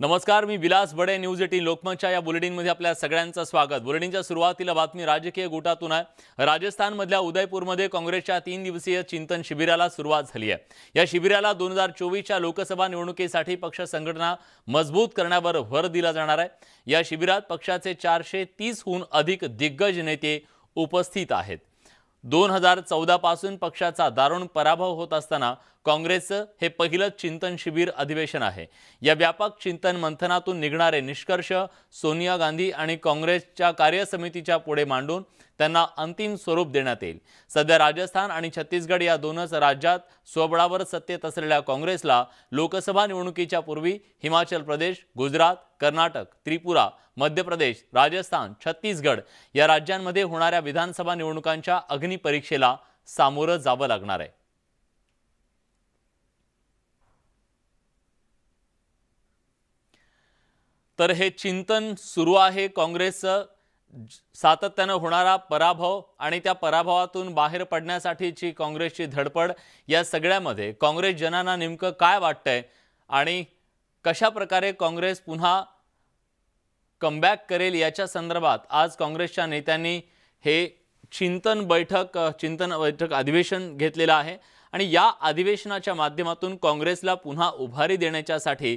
नमस्कार मी Vilas Bade news eighteen लोकमतच्या या बुलेटिनमध्ये आपल्या सगळ्यांचं स्वागत बुलेटिनच्या सुरुवातीला बातमी राजकीय गोटातून आहे राजस्थानमधल्या उदयपूरमध्ये काँग्रेसच्या तीन दिवसीय चिंतन शिबिराला सुरुवात झाली आहे या शिबिराला दोन हजार चोवीसच्या लोकसभा निवडणुकीसाठी पक्ष संघटना मजबूत करण्यावर भर दिला जाणार आहे या शिबिरात पक्षाचे चारशे तीसहून अधिक दिग्गज नेते उपस्थित आहेत दोन हजार चौदापासून पक्षाचा दारुण पराभव होत असताना काँग्रेसचं हे पहिलं चिंतन शिबिर अधिवेशन आहे या व्यापक चिंतन मंथनातून निघणारे निष्कर्ष सोनिया गांधी आणि काँग्रेसच्या कार्यसमितीच्या पुढे मांडून त्यांना अंतिम स्वरूप देण्यात येईल सध्या राजस्थान आणि छत्तीसगड या दोनच राज्यात स्वबळावर सत्तेत असलेल्या काँग्रेसला लोकसभा निवडणुकीच्या पूर्वी हिमाचल प्रदेश गुजरात कर्नाटक त्रिपुरा मध्य प्रदेश राजस्थान छत्तीसगड या राज्यांमध्ये होणाऱ्या विधानसभा निवडणुकांच्या अग्निपरीक्षेला सामोरं जावं लागणार आहे तर हे चिंतन सुरू आहे काँग्रेसचं सातत्यानं होणारा पराभव आणि त्या पराभवातून बाहेर पडण्यासाठीची काँग्रेसची धडपड या सगळ्यामध्ये काँग्रेस जनांना नेमकं काय वाटतंय आणि कशा प्रकारे काँग्रेस पुन्हा कमबॅक करेल याच्या संदर्भात आज काँग्रेसच्या नेत्यांनी हे चिंतन बैठक चिंतन बैठक अधिवेशन घेतलेलं आहे आणि या अधिवेशनाच्या माध्यमातून काँग्रेसला पुन्हा उभारी देण्याच्यासाठी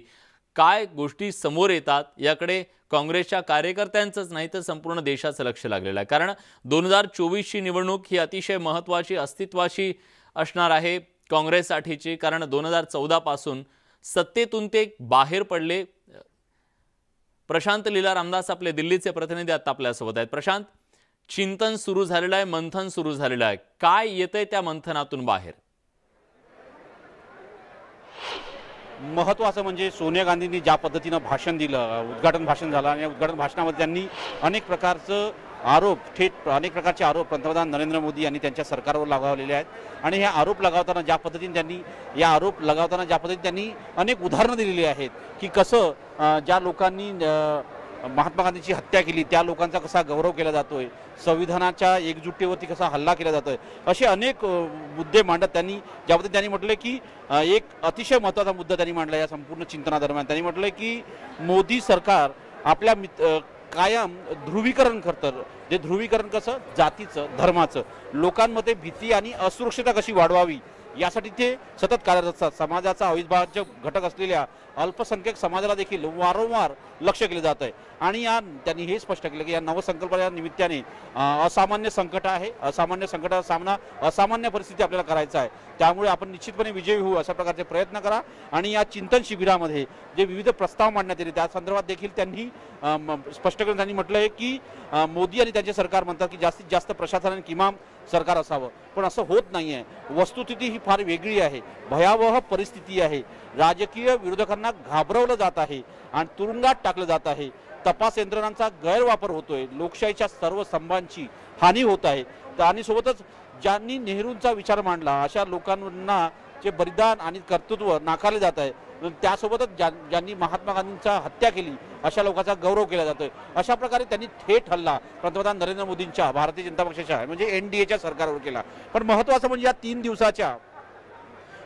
काय गोष्टी समोर येतात याकडे काँग्रेसच्या कार्यकर्त्यांचंच नाही तर संपूर्ण देशाचं लक्ष लागलेलं आहे कारण दोन हजार चोवीसची निवडणूक ही अतिशय महत्त्वाची अस्तित्वाची असणार आहे काँग्रेससाठीची कारण दोन हजार चौदापासून सत्तेतून ते बाहेर पडले प्रशांत लीला रामदास आपले दिल्लीचे प्रतिनिधी आता आपल्यासोबत आहेत प्रशांत चिंतन सुरू झालेलं आहे मंथन सुरू झालेलं आहे काय येतंय त्या मंथनातून बाहेर महत्त्वाचं म्हणजे सोनिया गांधींनी ज्या पद्धतीनं भाषण दिलं उद्घाटन भाषण झालं आणि उद्घाटन भाषणामध्ये त्यांनी अनेक प्रकारचं आरोप थेट अनेक प्रकारचे आरोप पंतप्रधान नरेंद्र मोदी यांनी त्यांच्या सरकारवर लगावलेले आहेत आणि हे आरोप लगावताना ज्या पद्धतीने त्यांनी या आरोप लगावताना ज्या पद्धतीने त्यांनी अनेक उदाहरणं दिलेली आहेत की कसं ज्या लोकांनी महात्मा गांधीची हत्या केली त्या लोकांचा कसा गौरव केला जातोय संविधानाच्या एकजुटीवरती कसा हल्ला केला जातोय असे अनेक मुद्दे मांडत त्यांनी ज्यामध्ये त्यांनी म्हटलं की एक अतिशय महत्त्वाचा मुद्दा त्यांनी मांडला या संपूर्ण चिंतनादरम्यान त्यांनी म्हटलं की मोदी सरकार आपल्या मित कायम ध्रुवीकरण करतं जे ध्रुवीकरण कसं जातीचं धर्माचं लोकांमध्ये भीती आणि असुरक्षता कशी वाढवावी यासाठी ते सतत कार्यरत असतात समाजाचा अविभाज्य घटक असलेल्या अल्पसंख्यक समाजाला देखील वारंवार लक्ष केलं जात आहे आणि या त्यांनी हे स्पष्ट केलं की या नवसंकल्पाच्या निमित्ताने असामान्य संकट आहे असामान्य संकटाचा सामना असामान्य परिस्थिती आपल्याला करायचा आहे त्यामुळे आपण निश्चितपणे विजयी होऊ अशा प्रकारचे प्रयत्न करा आणि या चिंतन शिबिरामध्ये जे विविध प्रस्ताव मांडण्यात येते त्या संदर्भात देखील त्यांनी स्पष्ट करून त्यांनी म्हटलं आहे की मोदी आणि त्यांचे सरकार म्हणतात की जास्तीत जास्त प्रशासनाने किमान सरकार असावं पण असं होत नाही आहे वस्तुस्थिती ही फार वेगळी आहे भयावह परिस्थिती आहे राजकीय विरोधकांना घाबरवलं जात आहे आणि तुरुंगात टाकलं जात आहे तपास यंत्रणांचा गैरवापर होतोय लोकशाहीच्या सर्व स्तंभांची हानी होत आहे आणि सोबतच ज्यांनी नेहरूंचा विचार मांडला अशा लोकांना जे बलिदान आणि कर्तृत्व नाकारले जात आहे त्यासोबतच ज्या ज्यांनी महात्मा गांधींचा हत्या केली अशा लोकांचा गौरव केला जातोय अशा प्रकारे त्यांनी थेट हल्ला पंतप्रधान नरेंद्र मोदींच्या भारतीय जनता पक्षाच्या म्हणजे एन डी एच्या सरकारवर केला पण महत्वाचं म्हणजे या तीन दिवसाच्या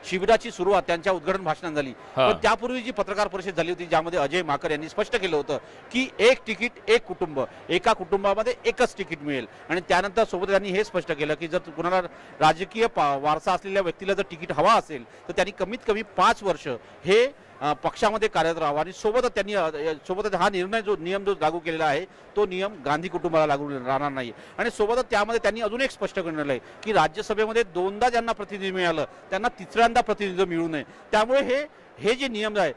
शिबिराची सुरुवात त्यांच्या उद्घाटन भाषणात झाली पण त्यापूर्वी जी पत्रकार परिषद झाली होती ज्यामध्ये अजय माकर यांनी स्पष्ट केलं होतं की एक तिकीट एक कुटुंब एका कुटुंबामध्ये एकच तिकीट मिळेल आणि त्यानंतर सोबत त्यांनी हे स्पष्ट केलं की जर कुणाला राजकीय वारसा असलेल्या व्यक्तीला जर तिकीट हवा असेल तर त्यांनी कमीत कमी पाच वर्ष हे पक्षामध्ये कार्यरत राहावं आणि सोबतच त्यांनी सोबतच हा निर्णय जो नियम जो लागू केलेला आहे तो नियम गांधी कुटुंबाला लागू राहणार नाही आणि सोबतच त्यामध्ये त्यांनी अजून एक स्पष्ट करण्यात आहे की राज्यसभेमध्ये दोनदा ज्यांना प्रतिनिधी मिळालं त्यांना तिसऱ्यांदा प्रतिनिधित्व मिळू नये त्यामुळे हे हे जे नियम आहे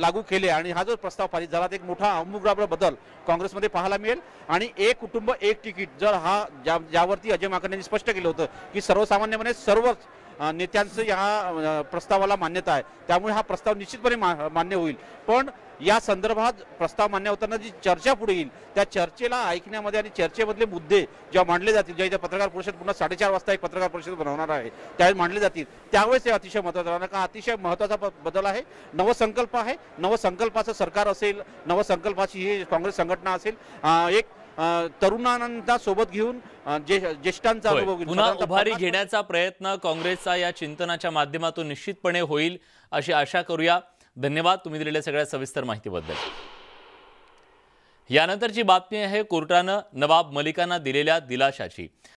लागू केले आणि हा जो प्रस्ताव पारित झाला एक मोठा अमुग्राब्र बदल काँग्रेसमध्ये पाहायला मिळेल आणि एक कुटुंब एक तिकीट जर हा ज्या ज्यावरती अजय माकड यांनी स्पष्ट केलं होतं की सर्वसामान्यपणे सर्वच नेत्यांचं या प्रस्तावाला मान्यता आहे त्यामुळे हा प्रस्ताव निश्चितपणे मान्य होईल पण या संदर्भात प्रस्ताव मान्य होताना जी चर्चा पुढे येईल त्या चर्चेला ऐकण्यामध्ये आणि चर्चेमधले मुद्दे जेव्हा मांडले जातील ज्या इथे पत्रकार परिषद पुन्हा साडेचार वाजता एक पत्रकार परिषद बनवणार आहे त्यावेळेस मांडले जातील त्यावेळेस हे अतिशय महत्वाचं राहणार का अतिशय महत्त्वाचा बदल आहे नवसंकल्प आहे नवसंकल्पाचं सरकार असेल नवसंकल्पाची ही काँग्रेस संघटना असेल एक तरुणांना सोबत घेऊन ज्येष्ठांचा अनुभव पुन्हा उभारी घेण्याचा प्रयत्न काँग्रेसचा या चिंतनाच्या माध्यमातून निश्चितपणे होईल अशी आशा करूया धन्यवाद तुम्ही दिलेल्या सगळ्या सविस्तर माहितीबद्दल यानंतरची बातमी आहे कोर्टानं नवाब मलिकांना दिलेल्या दिलाशाची